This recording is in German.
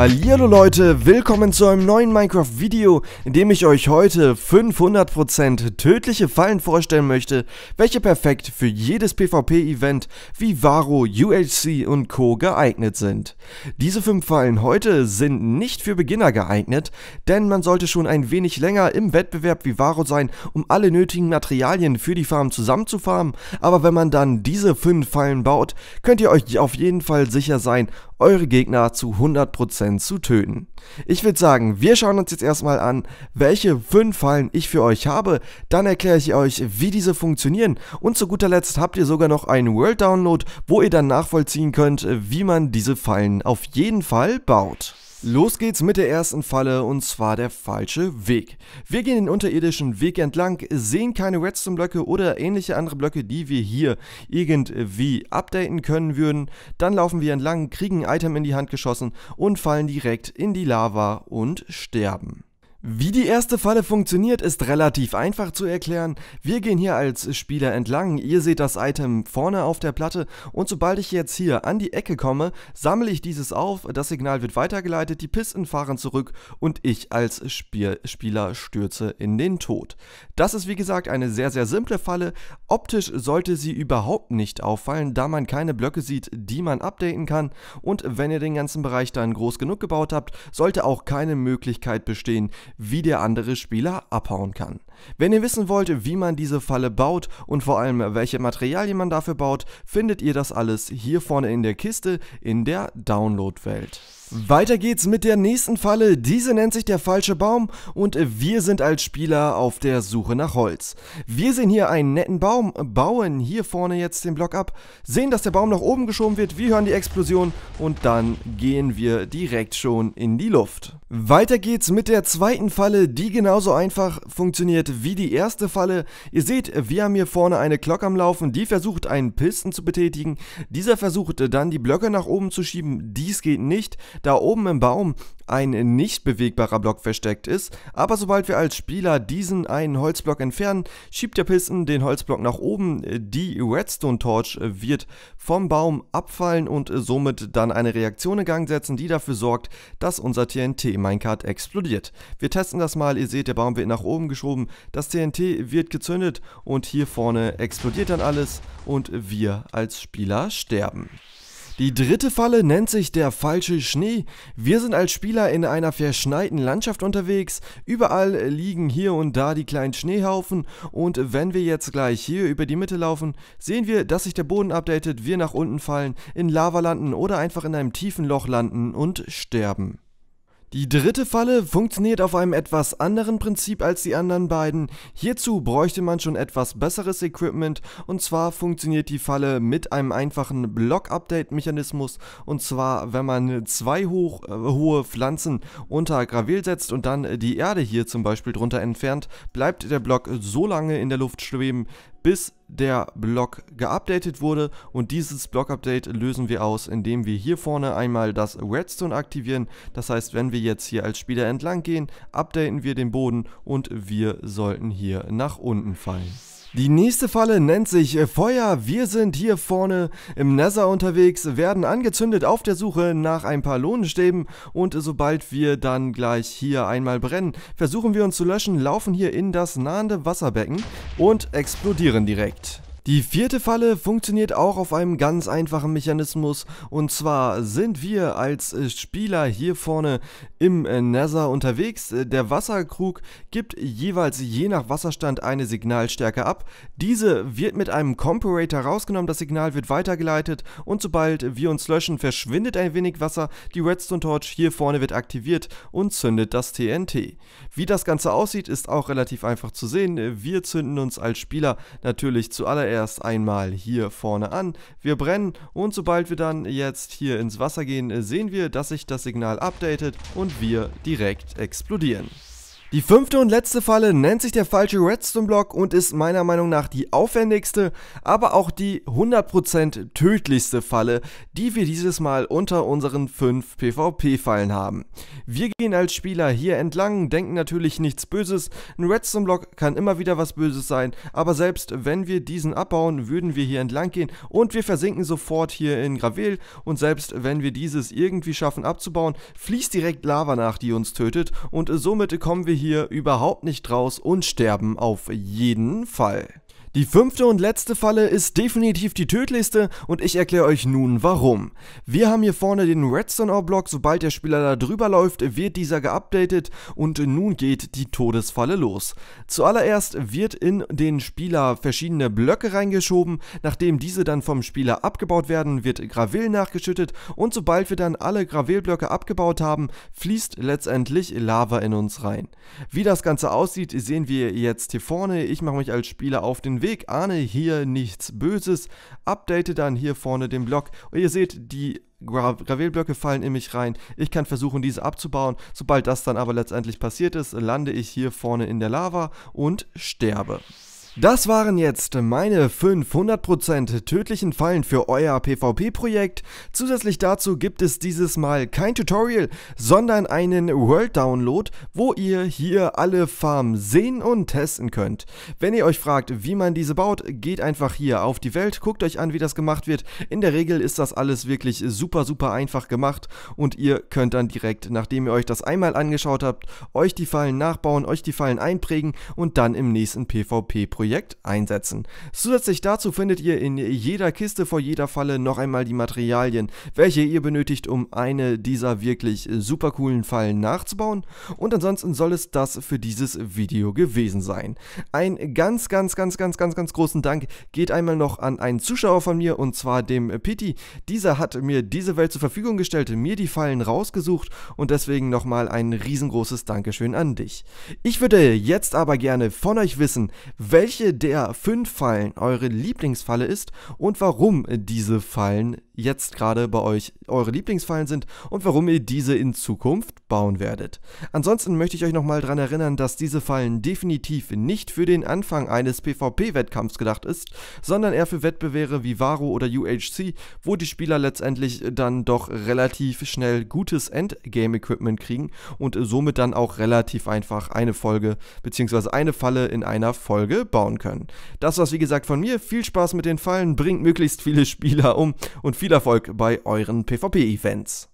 Hallo Leute, willkommen zu einem neuen Minecraft-Video, in dem ich euch heute 500% tödliche Fallen vorstellen möchte, welche perfekt für jedes PvP-Event wie Varo, UHC und Co. geeignet sind. Diese 5 Fallen heute sind nicht für Beginner geeignet, denn man sollte schon ein wenig länger im Wettbewerb wie Varo sein, um alle nötigen Materialien für die Farm zusammenzufarmen, aber wenn man dann diese 5 Fallen baut, könnt ihr euch auf jeden Fall sicher sein, eure Gegner zu 100% zu töten. Ich würde sagen, wir schauen uns jetzt erstmal an, welche 5 Fallen ich für euch habe, dann erkläre ich euch, wie diese funktionieren und zu guter Letzt habt ihr sogar noch einen World Download, wo ihr dann nachvollziehen könnt, wie man diese Fallen auf jeden Fall baut. Los geht's mit der ersten Falle und zwar der falsche Weg. Wir gehen den unterirdischen Weg entlang, sehen keine Redstone-Blöcke oder ähnliche andere Blöcke, die wir hier irgendwie updaten können würden. Dann laufen wir entlang, kriegen ein Item in die Hand geschossen und fallen direkt in die Lava und sterben. Wie die erste Falle funktioniert, ist relativ einfach zu erklären. Wir gehen hier als Spieler entlang, ihr seht das Item vorne auf der Platte und sobald ich jetzt hier an die Ecke komme, sammle ich dieses auf, das Signal wird weitergeleitet, die Pisten fahren zurück und ich als Spiel Spieler stürze in den Tod. Das ist wie gesagt eine sehr sehr simple Falle, optisch sollte sie überhaupt nicht auffallen, da man keine Blöcke sieht, die man updaten kann und wenn ihr den ganzen Bereich dann groß genug gebaut habt, sollte auch keine Möglichkeit bestehen, wie der andere Spieler abhauen kann. Wenn ihr wissen wollt, wie man diese Falle baut und vor allem welche Materialien man dafür baut, findet ihr das alles hier vorne in der Kiste in der Download-Welt. Weiter geht's mit der nächsten Falle. Diese nennt sich der falsche Baum und wir sind als Spieler auf der Suche nach Holz. Wir sehen hier einen netten Baum, bauen hier vorne jetzt den Block ab, sehen, dass der Baum nach oben geschoben wird, wir hören die Explosion und dann gehen wir direkt schon in die Luft. Weiter geht's mit der zweiten Falle, die genauso einfach funktioniert wie die erste Falle. Ihr seht, wir haben hier vorne eine Glock am Laufen, die versucht einen Pisten zu betätigen. Dieser versucht dann die Blöcke nach oben zu schieben, dies geht nicht da oben im Baum ein nicht bewegbarer Block versteckt ist, aber sobald wir als Spieler diesen einen Holzblock entfernen, schiebt der Pisten den Holzblock nach oben, die Redstone Torch wird vom Baum abfallen und somit dann eine Reaktion in Gang setzen, die dafür sorgt, dass unser TNT Minecart explodiert. Wir testen das mal, ihr seht, der Baum wird nach oben geschoben, das TNT wird gezündet und hier vorne explodiert dann alles und wir als Spieler sterben. Die dritte Falle nennt sich der falsche Schnee. Wir sind als Spieler in einer verschneiten Landschaft unterwegs. Überall liegen hier und da die kleinen Schneehaufen. Und wenn wir jetzt gleich hier über die Mitte laufen, sehen wir, dass sich der Boden updatet, wir nach unten fallen, in Lava landen oder einfach in einem tiefen Loch landen und sterben. Die dritte Falle funktioniert auf einem etwas anderen Prinzip als die anderen beiden. Hierzu bräuchte man schon etwas besseres Equipment und zwar funktioniert die Falle mit einem einfachen Block-Update-Mechanismus und zwar, wenn man zwei hoch, äh, hohe Pflanzen unter Gravel setzt und dann die Erde hier zum Beispiel drunter entfernt, bleibt der Block so lange in der Luft schweben, bis der Block geupdatet wurde und dieses Block-Update lösen wir aus, indem wir hier vorne einmal das Redstone aktivieren. Das heißt, wenn wir jetzt hier als Spieler entlang gehen, updaten wir den Boden und wir sollten hier nach unten fallen. Die nächste Falle nennt sich äh, Feuer. Wir sind hier vorne im Nether unterwegs, werden angezündet auf der Suche nach ein paar Lohnstäben und äh, sobald wir dann gleich hier einmal brennen, versuchen wir uns zu löschen, laufen hier in das nahende Wasserbecken und explodieren direkt. Die vierte Falle funktioniert auch auf einem ganz einfachen Mechanismus und zwar sind wir als Spieler hier vorne im Nether unterwegs. Der Wasserkrug gibt jeweils je nach Wasserstand eine Signalstärke ab. Diese wird mit einem Comparator rausgenommen, das Signal wird weitergeleitet und sobald wir uns löschen, verschwindet ein wenig Wasser. Die Redstone Torch hier vorne wird aktiviert und zündet das TNT. Wie das Ganze aussieht, ist auch relativ einfach zu sehen. Wir zünden uns als Spieler natürlich zuallererst erst einmal hier vorne an. Wir brennen und sobald wir dann jetzt hier ins Wasser gehen, sehen wir, dass sich das Signal updatet und wir direkt explodieren. Die fünfte und letzte Falle nennt sich der falsche Redstone-Block und ist meiner Meinung nach die aufwendigste, aber auch die 100% tödlichste Falle, die wir dieses Mal unter unseren fünf PvP-Fallen haben. Wir gehen als Spieler hier entlang, denken natürlich nichts Böses, ein Redstone-Block kann immer wieder was Böses sein, aber selbst wenn wir diesen abbauen, würden wir hier entlang gehen und wir versinken sofort hier in Gravel und selbst wenn wir dieses irgendwie schaffen abzubauen, fließt direkt Lava nach, die uns tötet und somit kommen wir hier überhaupt nicht raus und sterben auf jeden Fall. Die fünfte und letzte Falle ist definitiv die tödlichste und ich erkläre euch nun warum. Wir haben hier vorne den Redstone Ore Block, sobald der Spieler da drüber läuft, wird dieser geupdatet und nun geht die Todesfalle los. Zuallererst wird in den Spieler verschiedene Blöcke reingeschoben, nachdem diese dann vom Spieler abgebaut werden, wird Gravel nachgeschüttet und sobald wir dann alle Gravelblöcke abgebaut haben, fließt letztendlich Lava in uns rein. Wie das Ganze aussieht, sehen wir jetzt hier vorne. Ich mache mich als Spieler auf den Weg. Ahne hier nichts Böses. Update dann hier vorne den Block. Und ihr seht, die Gra Gravelblöcke fallen in mich rein. Ich kann versuchen, diese abzubauen. Sobald das dann aber letztendlich passiert ist, lande ich hier vorne in der Lava und sterbe. Das waren jetzt meine 500% tödlichen Fallen für euer PvP-Projekt. Zusätzlich dazu gibt es dieses Mal kein Tutorial, sondern einen World-Download, wo ihr hier alle Farmen sehen und testen könnt. Wenn ihr euch fragt, wie man diese baut, geht einfach hier auf die Welt, guckt euch an, wie das gemacht wird. In der Regel ist das alles wirklich super, super einfach gemacht und ihr könnt dann direkt, nachdem ihr euch das einmal angeschaut habt, euch die Fallen nachbauen, euch die Fallen einprägen und dann im nächsten PvP-Projekt Projekt einsetzen. Zusätzlich dazu findet ihr in jeder Kiste vor jeder Falle noch einmal die Materialien, welche ihr benötigt, um eine dieser wirklich super coolen Fallen nachzubauen. Und ansonsten soll es das für dieses Video gewesen sein. Ein ganz, ganz, ganz, ganz, ganz, ganz großen Dank geht einmal noch an einen Zuschauer von mir und zwar dem Piti. Dieser hat mir diese Welt zur Verfügung gestellt, mir die Fallen rausgesucht und deswegen nochmal ein riesengroßes Dankeschön an dich. Ich würde jetzt aber gerne von euch wissen, welche welche der fünf Fallen eure Lieblingsfalle ist und warum diese Fallen jetzt gerade bei euch eure Lieblingsfallen sind und warum ihr diese in Zukunft bauen werdet. Ansonsten möchte ich euch nochmal daran erinnern, dass diese Fallen definitiv nicht für den Anfang eines PvP-Wettkampfs gedacht ist, sondern eher für Wettbewerbe wie Varo oder UHC, wo die Spieler letztendlich dann doch relativ schnell gutes Endgame-Equipment kriegen und somit dann auch relativ einfach eine Folge bzw. eine Falle in einer Folge bauen können. Das war's wie gesagt von mir. Viel Spaß mit den Fallen, bringt möglichst viele Spieler um und viele viel Erfolg bei euren PvP-Events.